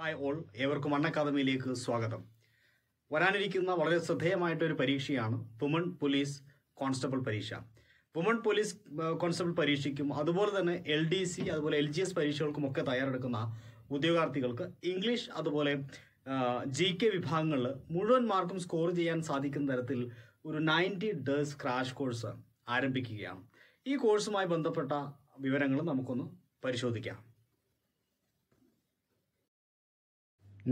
hi all ഏവർക്കും അൺ അക്കാദമിയിലേക്ക് സ്വാഗതം വരാനിരിക്കുന്ന വളരെ ശ്രദ്ധേയമായിട്ടൊരു പരീക്ഷയാണ് വുമൺ പോലീസ് കോൺസ്റ്റബിൾ പരീക്ഷ വുമൺ പോലീസ് കോൺസ്റ്റബിൾ പരീക്ഷയ്ക്കും അതുപോലെ തന്നെ എൽ ഡി സി അതുപോലെ എൽ ജി എസ് പരീക്ഷകൾക്കും ഒക്കെ തയ്യാറെടുക്കുന്ന ഉദ്യോഗാർത്ഥികൾക്ക് ഇംഗ്ലീഷ് അതുപോലെ ജി കെ വിഭാഗങ്ങളിൽ മുഴുവൻ മാർക്കും സ്കോർ ചെയ്യാൻ സാധിക്കുന്ന തരത്തിൽ ഒരു നയൻറ്റി ഡേഴ്സ് ക്രാഷ് കോഴ്സ് ആരംഭിക്കുകയാണ് ഈ കോഴ്സുമായി ബന്ധപ്പെട്ട വിവരങ്ങൾ നമുക്കൊന്ന് പരിശോധിക്കാം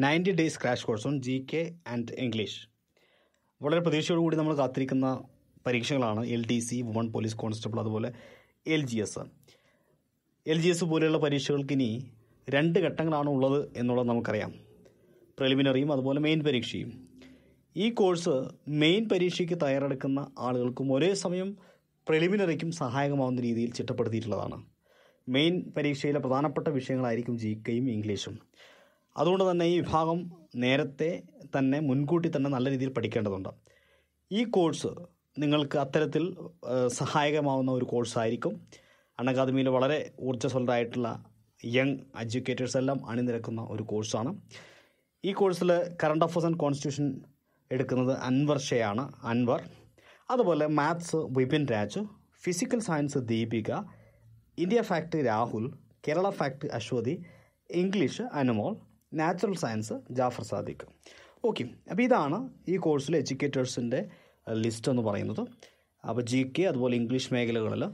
ninety days crash course on G K and English വളരെ പ്രതീക്ഷയോടുകൂടി നമ്മൾ കാത്തിരിക്കുന്ന പരീക്ഷകളാണ് L D C woman police constable അതുപോലെ L G S L G S പോലെയുള്ള പരീക്ഷകൾക്ക് ഇനി രണ്ട് ഘട്ടങ്ങളാണ് ഉള്ളത് എന്നുള്ളത് നമുക്കറിയാം പ്രിലിമിനറിയും അതുപോലെ മെയിൻ പരീക്ഷയും ഈ കോഴ്സ് മെയിൻ പരീക്ഷയ്ക്ക് തയ്യാറെടുക്കുന്ന ആളുകൾക്കും ഒരേ സമയം പ്രിലിമിനറിക്കും സഹായകമാവുന്ന രീതിയിൽ ചിട്ടപ്പെടുത്തിയിട്ടുള്ളതാണ് മെയിൻ പരീക്ഷയിലെ പ്രധാനപ്പെട്ട വിഷയങ്ങളായിരിക്കും ജി കെയും ഇംഗ്ലീഷും അതുകൊണ്ട് തന്നെ ഈ വിഭാഗം നേരത്തെ തന്നെ മുൻകൂട്ടി തന്നെ നല്ല രീതിയിൽ പഠിക്കേണ്ടതുണ്ട് ഈ കോഴ്സ് നിങ്ങൾക്ക് അത്തരത്തിൽ സഹായകമാവുന്ന ഒരു കോഴ്സായിരിക്കും അക്കാദമിയിൽ വളരെ ഊർജ്ജസ്വലരായിട്ടുള്ള യങ് എഡ്യൂക്കേറ്റേഴ്സ് എല്ലാം അണിനിരക്കുന്ന ഒരു കോഴ്സാണ് ഈ കോഴ്സിൽ കറണ്ട് അഫയേഴ്സ് ആൻഡ് കോൺസ്റ്റിറ്റ്യൂഷൻ എടുക്കുന്നത് അൻവർ ഷെയാണ് അൻവർ അതുപോലെ maths Vipin Raju physical science Deepika India fact Rahul Kerala fact Aswathy English Anumol natural science Jafar Sadiq okay അപ്പോൾ ഇതാണ് ഈ കോഴ്സിലെ എഡ്യൂക്കേറ്റേഴ്സിൻ്റെ ലിസ്റ്റ് എന്ന് പറയുന്നത് അപ്പോൾ ജി കെ അതുപോലെ ഇംഗ്ലീഷ് മേഖലകളിൽ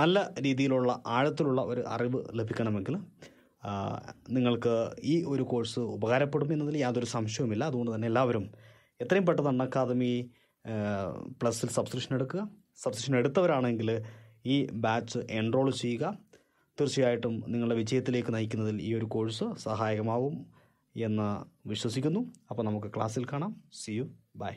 നല്ല രീതിയിലുള്ള ആഴത്തിലുള്ള ഒരു അറിവ് ലഭിക്കണമെങ്കിൽ നിങ്ങൾക്ക് ഈ ഒരു കോഴ്സ് ഉപകാരപ്പെടും എന്നതിൽ യാതൊരു സംശയവുമില്ല അതുകൊണ്ട് തന്നെ എല്ലാവരും എത്രയും പെട്ടെന്ന് അൺ അക്കാദമി പ്ലസ്സിൽ സബ്സ്ക്രിപ്ഷൻ എടുക്കുക സബ്സ്ക്രിപ്ഷൻ എടുത്തവരാണെങ്കിൽ ഈ ബാച്ച് എൻറോൾ ചെയ്യുക തീർച്ചയായിട്ടും നിങ്ങളുടെ വിജയത്തിലേക്ക് നയിക്കുന്നതിൽ ഈ ഒരു കോഴ്സ് സഹായകമാവും എന്ന് വിശ്വസിക്കുന്നു അപ്പോൾ നമുക്ക് ക്ലാസ്സിൽ കാണാം സി യു ബൈ